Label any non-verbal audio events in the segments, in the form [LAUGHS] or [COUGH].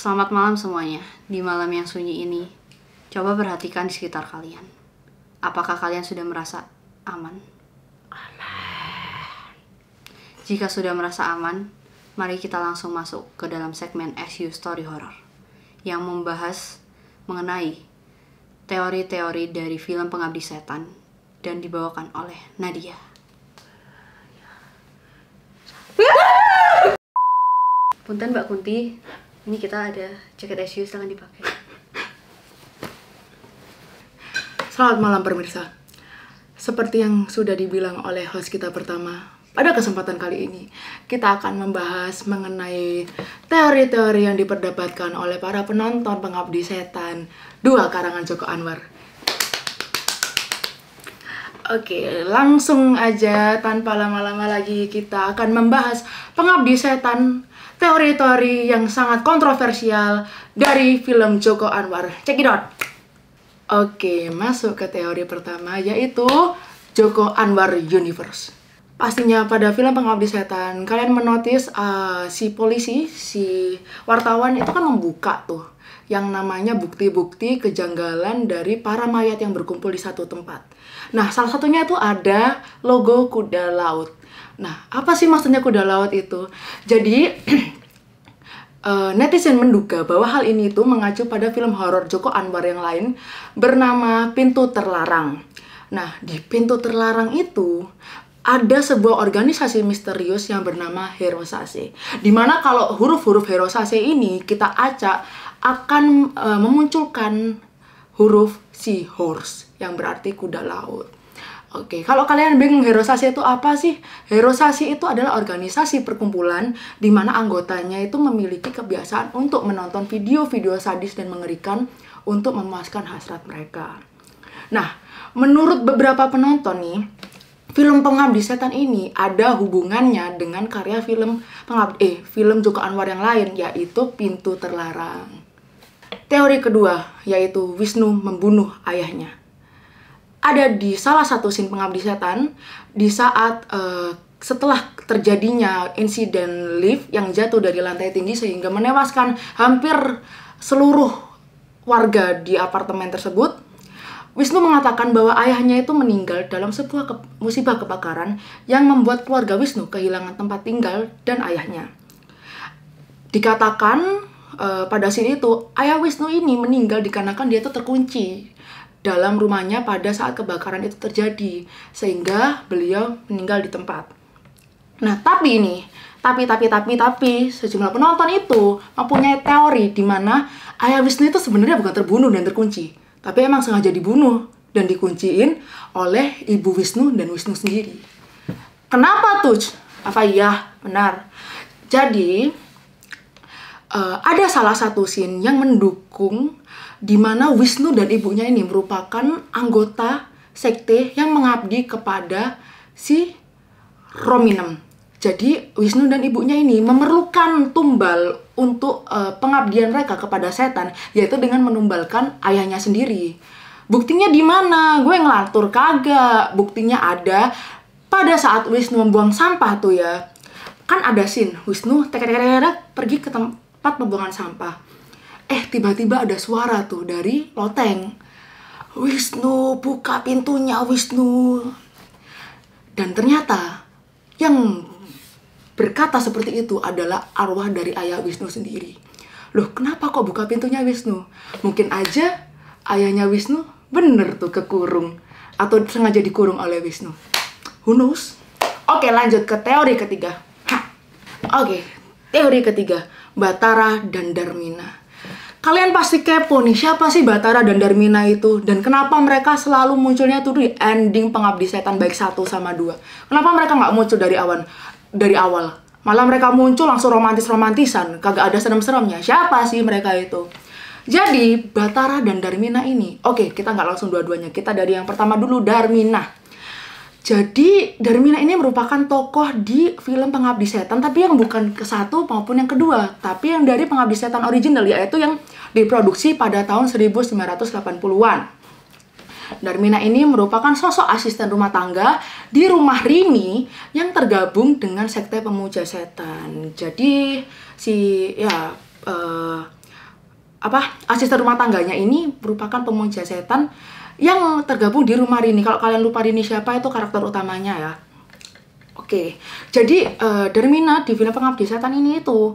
Selamat malam semuanya, di malam yang sunyi ini, coba perhatikan di sekitar kalian. Apakah kalian sudah merasa aman? Aman. Jika sudah merasa aman, mari kita langsung masuk ke dalam segmen SU Story Horror yang membahas mengenai teori-teori dari film Pengabdi Setan dan dibawakan oleh Nadia. Punten Mbak Kunti, ini kita ada jaket SU silahkan dipakai Selamat malam pemirsa Seperti yang sudah dibilang oleh host kita pertama pada kesempatan kali ini, kita akan membahas mengenai teori-teori yang diperdebatkan oleh para penonton pengabdi setan dua karangan Joko Anwar. Oke, langsung aja tanpa lama-lama lagi kita akan membahas pengabdi setan teori-teori yang sangat kontroversial dari film Joko Anwar. Check it out! Oke, masuk ke teori pertama yaitu Joko Anwar Universe. Pastinya pada film Pengabdi Setan, kalian menotis uh, si polisi, si wartawan itu kan membuka tuh yang namanya bukti-bukti kejanggalan dari para mayat yang berkumpul di satu tempat. Nah, salah satunya itu ada logo kuda laut Nah, apa sih maksudnya kuda laut itu? Jadi, [CLEARS THROAT] eh, netizen menduga bahwa hal ini itu mengacu pada film horor Joko Anwar yang lain bernama Pintu Terlarang. Nah, di Pintu Terlarang itu ada sebuah organisasi misterius yang bernama Herosase. Dimana kalau huruf-huruf Herosase ini kita acak akan uh, memunculkan huruf seahorse yang berarti kuda laut. Oke, okay. kalau kalian bingung herosasi itu apa sih? Herosasi itu adalah organisasi perkumpulan di mana anggotanya itu memiliki kebiasaan untuk menonton video-video sadis dan mengerikan untuk memuaskan hasrat mereka. Nah, menurut beberapa penonton nih, film Pengabdi Setan ini ada hubungannya dengan karya film pengabdi eh film Joko Anwar yang lain yaitu Pintu Terlarang. Teori kedua yaitu Wisnu membunuh ayahnya ada di salah satu scene pengabdi setan di saat uh, setelah terjadinya insiden lift yang jatuh dari lantai tinggi sehingga menewaskan hampir seluruh warga di apartemen tersebut, Wisnu mengatakan bahwa ayahnya itu meninggal dalam sebuah ke musibah kebakaran yang membuat keluarga Wisnu kehilangan tempat tinggal dan ayahnya. Dikatakan uh, pada sini itu ayah Wisnu ini meninggal dikarenakan dia itu terkunci dalam rumahnya pada saat kebakaran itu terjadi sehingga beliau meninggal di tempat. Nah, tapi ini, tapi tapi tapi tapi sejumlah penonton itu mempunyai teori di mana Ayah Wisnu itu sebenarnya bukan terbunuh dan terkunci, tapi emang sengaja dibunuh dan dikunciin oleh Ibu Wisnu dan Wisnu sendiri. Kenapa tuh? Apa iya? Benar. Jadi uh, ada salah satu scene yang mendukung di mana Wisnu dan ibunya ini merupakan anggota sekte yang mengabdi kepada si Rominem. Jadi Wisnu dan ibunya ini memerlukan tumbal untuk uh, pengabdian mereka kepada setan, yaitu dengan menumbalkan ayahnya sendiri. Buktinya di mana? Gue ngelatur kagak. Buktinya ada pada saat Wisnu membuang sampah tuh ya. Kan ada scene Wisnu tek tek pergi ke tempat pembuangan sampah Eh, tiba-tiba ada suara tuh dari loteng. Wisnu, buka pintunya Wisnu. Dan ternyata yang berkata seperti itu adalah arwah dari ayah Wisnu sendiri. Loh, kenapa kok buka pintunya Wisnu? Mungkin aja ayahnya Wisnu bener tuh kekurung atau sengaja dikurung oleh Wisnu. Who knows? Oke, lanjut ke teori ketiga. Ha. Oke, teori ketiga, Batara dan Darmina. Kalian pasti kepo nih, siapa sih Batara dan Darmina itu? Dan kenapa mereka selalu munculnya tuh di ending pengabdi setan baik satu sama dua? Kenapa mereka nggak muncul dari awan Dari awal? Malah mereka muncul langsung romantis-romantisan, kagak ada serem-seremnya. Siapa sih mereka itu? Jadi, Batara dan Darmina ini, oke okay, kita nggak langsung dua-duanya, kita dari yang pertama dulu, Darmina. Jadi Darmina ini merupakan tokoh di film Pengabdi Setan tapi yang bukan ke satu maupun yang kedua, tapi yang dari Pengabdi Setan original yaitu yang diproduksi pada tahun 1980-an. Darmina ini merupakan sosok asisten rumah tangga di rumah Rini yang tergabung dengan sekte pemuja setan. Jadi si ya uh, apa asisten rumah tangganya ini merupakan pemuja setan yang tergabung di rumah ini Kalau kalian lupa ini siapa itu karakter utamanya ya. Oke, jadi uh, Dermina di film Pengabdi Setan ini itu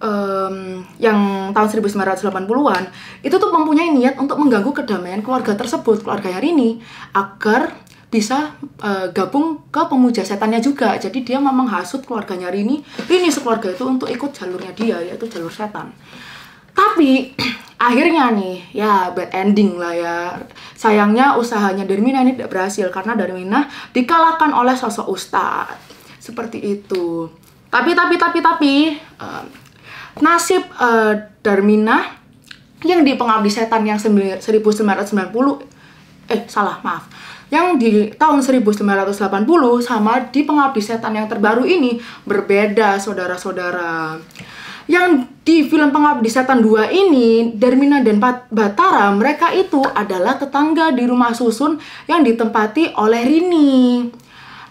um, yang tahun 1980-an itu tuh mempunyai niat untuk mengganggu kedamaian keluarga tersebut, keluarga hari ini agar bisa uh, gabung ke pemuja setannya juga. Jadi dia memang hasut keluarganya ini ini sekeluarga itu untuk ikut jalurnya dia yaitu jalur setan tapi [CLEARS THROAT] akhirnya nih ya bad ending lah ya sayangnya usahanya Darmina ini tidak berhasil karena Darmina dikalahkan oleh sosok Ustad seperti itu tapi tapi tapi tapi uh, nasib uh, Darmina yang di pengabdi setan yang 1990 eh salah maaf yang di tahun 1980 sama di pengabdi setan yang terbaru ini berbeda saudara-saudara yang di film Pengabdi Setan 2 ini, Darmina dan Batara, mereka itu adalah tetangga di rumah susun yang ditempati oleh Rini.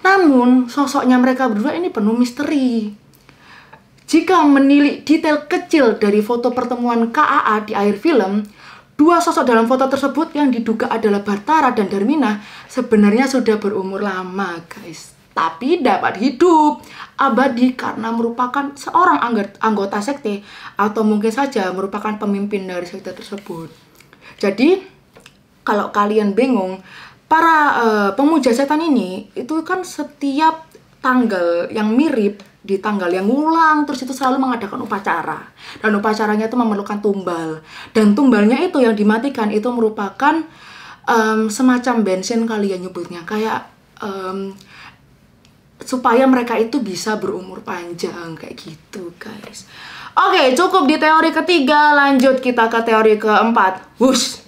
Namun, sosoknya mereka berdua ini penuh misteri. Jika menilik detail kecil dari foto pertemuan KAA di akhir film, dua sosok dalam foto tersebut yang diduga adalah Batara dan Darmina sebenarnya sudah berumur lama, guys tapi dapat hidup abadi karena merupakan seorang anggota sekte atau mungkin saja merupakan pemimpin dari sekte tersebut. Jadi kalau kalian bingung, para uh, pemuja setan ini itu kan setiap tanggal yang mirip di tanggal yang ulang terus itu selalu mengadakan upacara dan upacaranya itu memerlukan tumbal dan tumbalnya itu yang dimatikan itu merupakan um, semacam bensin kalian ya nyebutnya kayak um, supaya mereka itu bisa berumur panjang kayak gitu guys oke okay, cukup di teori ketiga lanjut kita ke teori keempat wush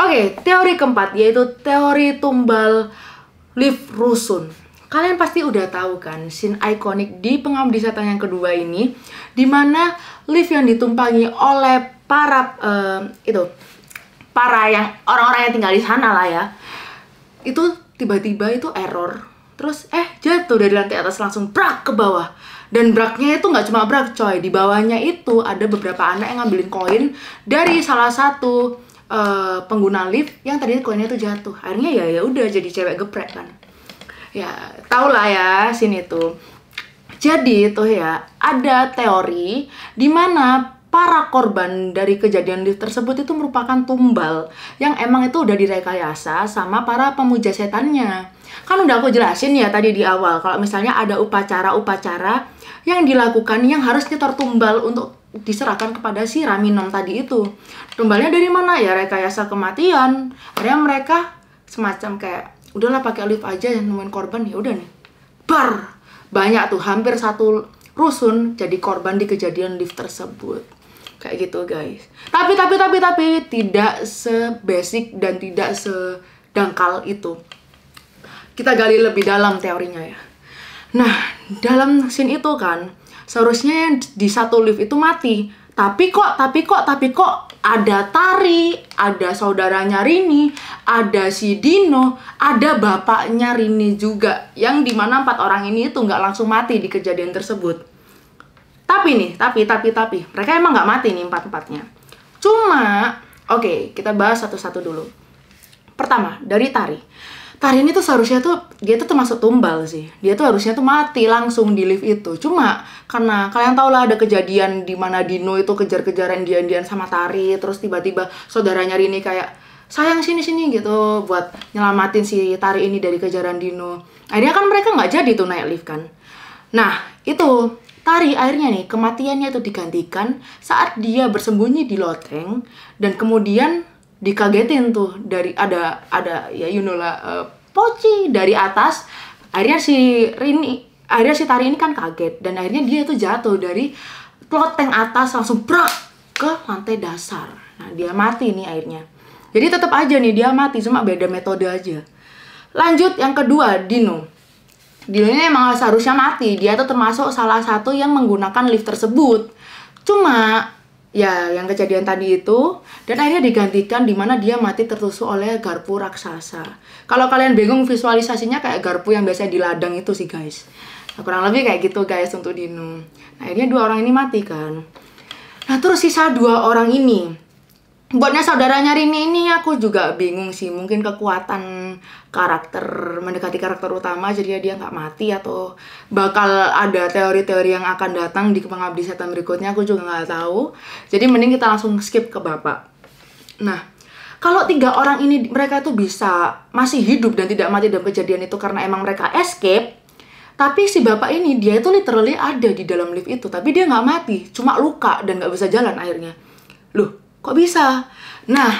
oke okay, teori keempat yaitu teori tumbal lift rusun kalian pasti udah tahu kan scene ikonik di pengabdi setan yang kedua ini dimana lift yang ditumpangi oleh para uh, itu para yang orang-orang yang tinggal di sana lah ya itu tiba-tiba itu error terus eh jatuh dari lantai atas langsung brak ke bawah dan braknya itu nggak cuma brak coy di bawahnya itu ada beberapa anak yang ngambilin koin dari salah satu uh, pengguna lift yang tadi koinnya tuh jatuh akhirnya ya ya udah jadi cewek geprek kan ya tau lah ya sini tuh jadi tuh ya ada teori di mana para korban dari kejadian lift tersebut itu merupakan tumbal yang emang itu udah direkayasa sama para pemuja setannya. Kan udah aku jelasin ya tadi di awal kalau misalnya ada upacara-upacara yang dilakukan yang harus nyetor tumbal untuk diserahkan kepada si Raminom tadi itu. Tumbalnya dari mana ya rekayasa kematian. Ada mereka semacam kayak udahlah pakai lift aja yang nemuin korban ya udah nih. Bar banyak tuh hampir satu rusun jadi korban di kejadian lift tersebut kayak gitu guys tapi tapi tapi tapi tidak sebasic dan tidak sedangkal itu kita gali lebih dalam teorinya ya nah dalam scene itu kan seharusnya yang di satu lift itu mati tapi kok tapi kok tapi kok ada Tari, ada saudaranya Rini, ada si Dino, ada bapaknya Rini juga yang dimana empat orang ini itu nggak langsung mati di kejadian tersebut tapi nih, tapi, tapi, tapi, mereka emang nggak mati nih empat-empatnya. Cuma, oke, okay, kita bahas satu-satu dulu. Pertama, dari Tari. Tari ini tuh seharusnya tuh, dia tuh termasuk tumbal sih. Dia tuh harusnya tuh mati langsung di lift itu. Cuma, karena kalian tau lah ada kejadian di mana Dino itu kejar-kejaran dian-dian sama Tari. Terus tiba-tiba saudaranya Rini kayak, sayang sini-sini gitu buat nyelamatin si Tari ini dari kejaran Dino. Akhirnya kan mereka nggak jadi tuh naik lift kan. Nah, itu Tari akhirnya nih kematiannya itu digantikan saat dia bersembunyi di loteng dan kemudian dikagetin tuh dari ada ada ya you know lah uh, poci dari atas akhirnya si Rini akhirnya si Tari ini kan kaget dan akhirnya dia itu jatuh dari loteng atas langsung brak ke lantai dasar nah dia mati nih akhirnya jadi tetap aja nih dia mati cuma beda metode aja lanjut yang kedua Dino Dionya emang seharusnya mati. Dia tuh termasuk salah satu yang menggunakan lift tersebut. Cuma ya yang kejadian tadi itu dan akhirnya digantikan di mana dia mati tertusuk oleh garpu raksasa. Kalau kalian bingung visualisasinya kayak garpu yang biasanya di ladang itu sih guys. Nah, kurang lebih kayak gitu guys untuk Dino. Nah Akhirnya dua orang ini mati kan. Nah terus sisa dua orang ini buatnya saudaranya Rini ini aku juga bingung sih mungkin kekuatan karakter mendekati karakter utama jadi ya dia nggak mati atau bakal ada teori-teori yang akan datang di pengabdi setan berikutnya aku juga nggak tahu jadi mending kita langsung skip ke bapak nah kalau tiga orang ini mereka tuh bisa masih hidup dan tidak mati dalam kejadian itu karena emang mereka escape tapi si bapak ini dia itu literally ada di dalam lift itu tapi dia nggak mati cuma luka dan nggak bisa jalan akhirnya loh Kok bisa? Nah,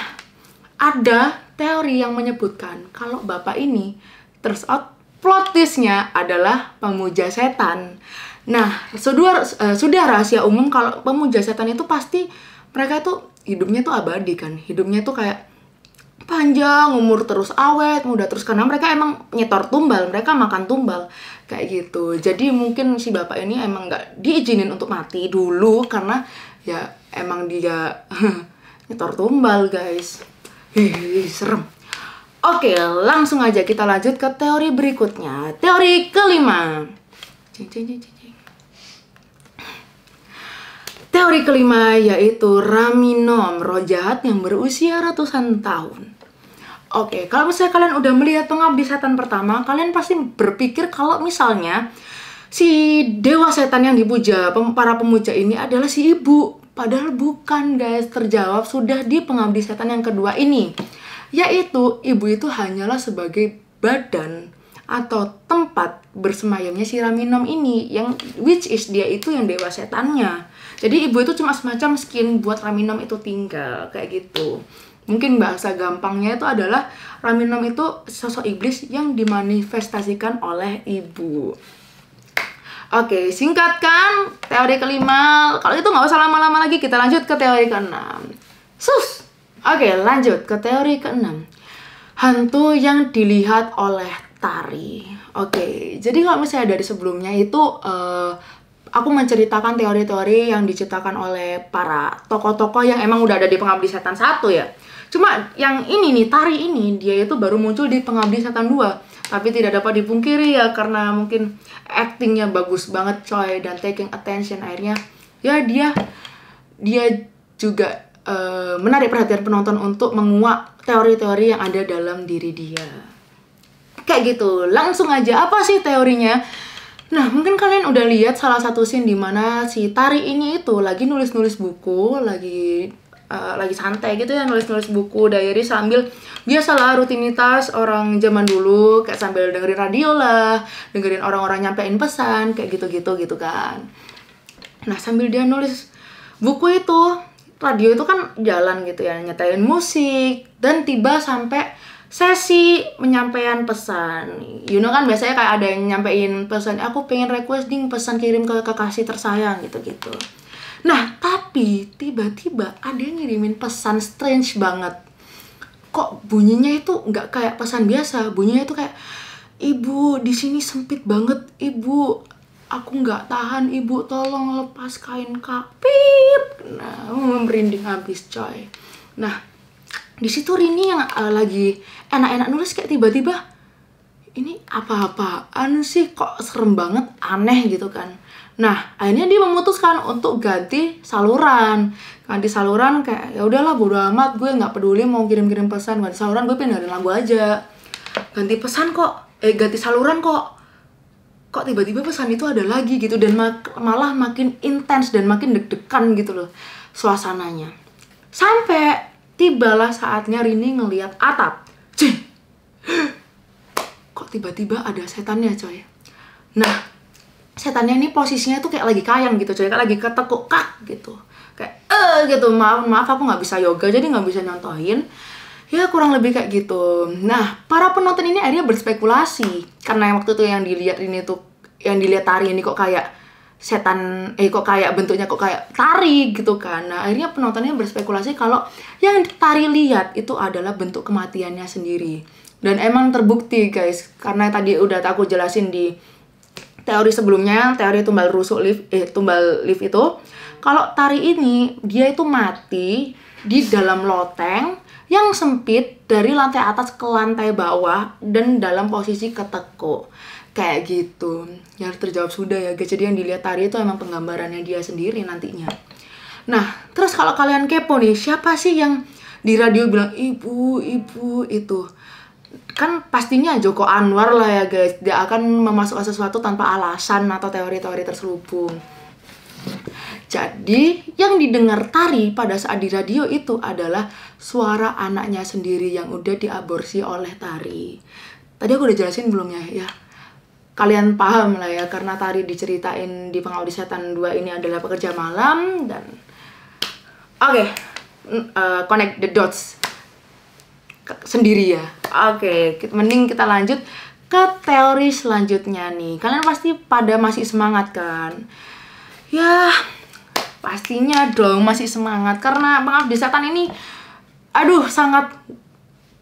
ada teori yang menyebutkan kalau bapak ini terus out plot twistnya adalah pemuja setan. Nah, sudah, uh, sudah rahasia umum kalau pemuja setan itu pasti mereka tuh hidupnya tuh abadi kan. Hidupnya tuh kayak panjang, umur terus awet, muda terus karena mereka emang nyetor tumbal, mereka makan tumbal kayak gitu. Jadi mungkin si bapak ini emang nggak diizinin untuk mati dulu karena ya emang dia [LAUGHS] nyetor tumbal guys Hihihi, serem Oke, langsung aja kita lanjut ke teori berikutnya Teori kelima cing, cing, cing, cing. Teori kelima yaitu Raminom, roh jahat yang berusia ratusan tahun Oke, kalau misalnya kalian udah melihat pengabdi setan pertama, kalian pasti berpikir kalau misalnya si dewa setan yang dipuja para pemuja ini adalah si ibu Padahal bukan guys, terjawab sudah di pengabdi setan yang kedua ini. Yaitu ibu itu hanyalah sebagai badan atau tempat bersemayamnya si Raminom ini yang which is dia itu yang dewa setannya. Jadi ibu itu cuma semacam skin buat Raminom itu tinggal kayak gitu. Mungkin bahasa gampangnya itu adalah Raminom itu sosok iblis yang dimanifestasikan oleh ibu. Oke, singkatkan teori kelima. Kalau itu nggak usah lama-lama lagi, kita lanjut ke teori keenam. Sus! Oke, lanjut ke teori keenam. Hantu yang dilihat oleh tari. Oke, jadi kalau misalnya dari sebelumnya itu uh, aku menceritakan teori-teori yang diciptakan oleh para tokoh-tokoh yang emang udah ada di Pengabdi Setan satu ya. Cuma yang ini nih, tari ini, dia itu baru muncul di Pengabdi Setan dua tapi tidak dapat dipungkiri ya karena mungkin actingnya bagus banget coy dan taking attention akhirnya ya dia dia juga uh, menarik perhatian penonton untuk menguak teori-teori yang ada dalam diri dia kayak gitu langsung aja apa sih teorinya Nah, mungkin kalian udah lihat salah satu scene di mana si Tari ini itu lagi nulis-nulis buku, lagi uh, lagi santai gitu ya nulis-nulis buku diary sambil biasalah rutinitas orang zaman dulu kayak sambil dengerin radio lah dengerin orang-orang nyampein pesan kayak gitu-gitu gitu kan nah sambil dia nulis buku itu radio itu kan jalan gitu ya nyetelin musik dan tiba sampai sesi menyampaikan pesan. You know kan biasanya kayak ada yang nyampein pesan, eh, aku pengen request pesan kirim ke kekasih tersayang gitu-gitu. Nah, tapi tiba-tiba ada yang ngirimin pesan strange banget. Kok bunyinya itu nggak kayak pesan biasa, bunyinya itu kayak ibu di sini sempit banget, ibu aku nggak tahan ibu tolong lepas kain kapir. nah merinding habis coy nah di situ Rini yang uh, lagi enak-enak nulis kayak tiba-tiba ini apa-apaan sih kok serem banget aneh gitu kan Nah, akhirnya dia memutuskan untuk ganti saluran. Ganti saluran kayak ya udahlah bodo amat, gue nggak peduli mau kirim-kirim pesan, ganti saluran gue pindahin lagu aja. Ganti pesan kok, eh ganti saluran kok. Kok tiba-tiba pesan itu ada lagi gitu dan mak malah makin intens dan makin deg-degan gitu loh suasananya. Sampai tibalah saatnya Rini ngeliat atap. Cih. [GASPS] Kok tiba-tiba ada setannya coy. Nah, setannya ini posisinya tuh kayak lagi kayang gitu coy kayak lagi ketekuk kak gitu kayak eh gitu maaf maaf aku nggak bisa yoga jadi nggak bisa nyontohin ya kurang lebih kayak gitu nah para penonton ini akhirnya berspekulasi karena waktu itu yang dilihat ini tuh yang dilihat tari ini kok kayak setan eh kok kayak bentuknya kok kayak tari gitu kan nah akhirnya penontonnya berspekulasi kalau yang tari lihat itu adalah bentuk kematiannya sendiri dan emang terbukti guys karena tadi udah aku jelasin di teori sebelumnya teori tumbal rusuk lift eh, tumbal lift itu kalau tari ini dia itu mati di dalam loteng yang sempit dari lantai atas ke lantai bawah dan dalam posisi ketekuk kayak gitu ya terjawab sudah ya guys jadi yang dilihat tari itu emang penggambarannya dia sendiri nantinya nah terus kalau kalian kepo nih siapa sih yang di radio bilang ibu ibu itu kan pastinya Joko Anwar lah ya guys dia akan memasukkan sesuatu tanpa alasan atau teori-teori terselubung jadi yang didengar Tari pada saat di radio itu adalah suara anaknya sendiri yang udah diaborsi oleh Tari tadi aku udah jelasin belum ya ya kalian paham lah ya karena Tari diceritain di Pengawal Setan 2 ini adalah pekerja malam dan oke okay. uh, eh, connect the dots sendiri ya. Oke, okay. mending kita lanjut ke teori selanjutnya nih. Kalian pasti pada masih semangat kan? Ya, pastinya dong masih semangat karena maaf di setan ini aduh sangat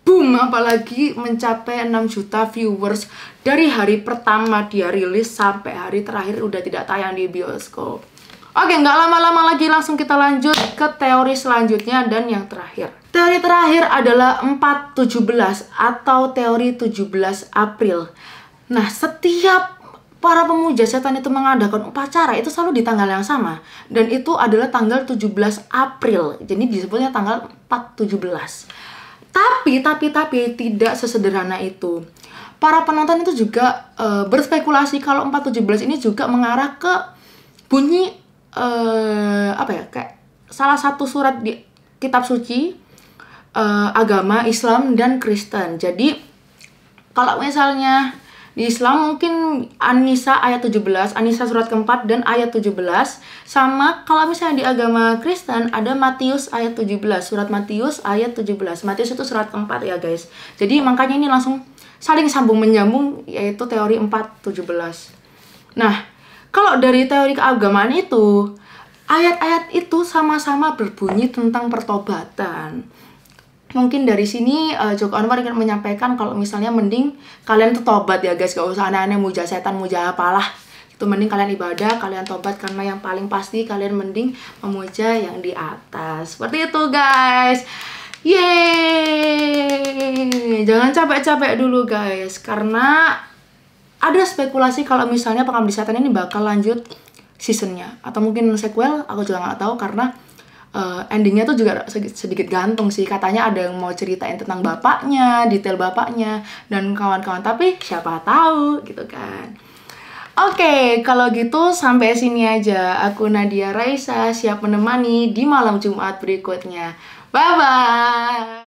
boom apalagi mencapai 6 juta viewers dari hari pertama dia rilis sampai hari terakhir udah tidak tayang di bioskop. Oke, nggak lama-lama lagi langsung kita lanjut ke teori selanjutnya dan yang terakhir. Teori terakhir adalah 417 atau teori 17 April. Nah, setiap para pemuja setan itu mengadakan upacara itu selalu di tanggal yang sama dan itu adalah tanggal 17 April. Jadi disebutnya tanggal 417. Tapi tapi tapi tidak sesederhana itu. Para penonton itu juga e, berspekulasi kalau 417 ini juga mengarah ke bunyi uh, apa ya kayak salah satu surat di kitab suci uh, agama Islam dan Kristen. Jadi kalau misalnya di Islam mungkin Anisa ayat 17, Anisa surat keempat dan ayat 17 sama kalau misalnya di agama Kristen ada Matius ayat 17, surat Matius ayat 17. Matius itu surat keempat ya guys. Jadi makanya ini langsung saling sambung menyambung yaitu teori belas Nah, kalau dari teori keagamaan itu, ayat-ayat itu sama-sama berbunyi tentang pertobatan. Mungkin dari sini uh, Joko Anwar ingin menyampaikan kalau misalnya mending kalian tuh tobat ya guys, gak usah aneh-aneh muja setan, muja apalah. Itu mending kalian ibadah, kalian tobat karena yang paling pasti kalian mending memuja yang di atas. Seperti itu guys. Yeay! Jangan capek-capek dulu guys karena ada spekulasi kalau misalnya Pengabdi Setan ini bakal lanjut seasonnya atau mungkin sequel aku juga nggak tahu karena uh, endingnya tuh juga sedikit, sedikit gantung sih katanya ada yang mau ceritain tentang bapaknya detail bapaknya dan kawan-kawan tapi siapa tahu gitu kan Oke, okay, kalau gitu sampai sini aja. Aku Nadia Raisa siap menemani di malam Jumat berikutnya. Bye-bye!